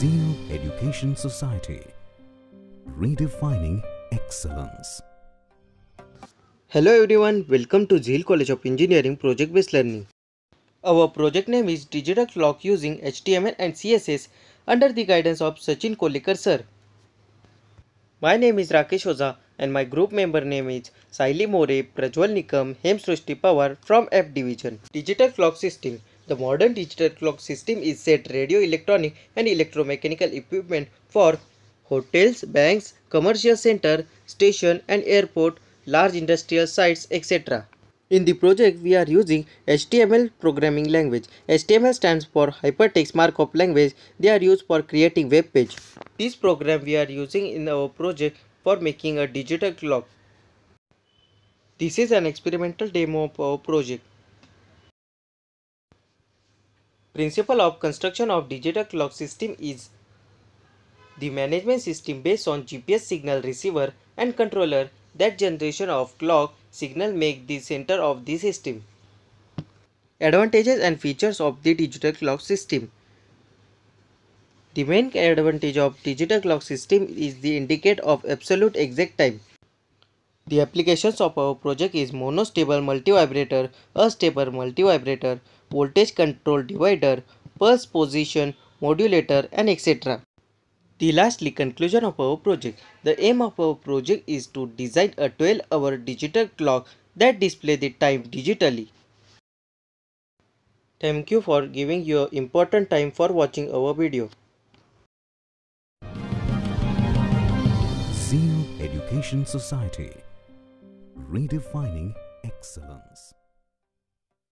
Zeo Education Society Redefining Excellence Hello everyone, welcome to Zeal College of Engineering Project Based Learning. Our project name is Digital Clock using HTML and CSS under the guidance of Sachin Kolikar sir. My name is Rakesh Oza and my group member name is Saili More, Prajwal Nikam, Hemsrushti Pawar from F Division. Digital Clock System the modern digital clock system is set radio electronic and electromechanical equipment for hotels, banks, commercial center, station and airport, large industrial sites, etc. In the project, we are using HTML programming language. HTML stands for Hypertext Markup Language. They are used for creating web page. This program we are using in our project for making a digital clock. This is an experimental demo of our project. Principle of construction of digital clock system is the management system based on GPS signal receiver and controller that generation of clock signal make the center of the system. Advantages and features of the digital clock system The main advantage of digital clock system is the indicator of absolute exact time. The applications of our project is monostable multivibrator, a stepper multivibrator, voltage control divider, pulse position modulator and etc. The lastly conclusion of our project. The aim of our project is to design a 12 hour digital clock that display the time digitally. Thank you for giving your important time for watching our video. Zero Education Society Redefining Excellence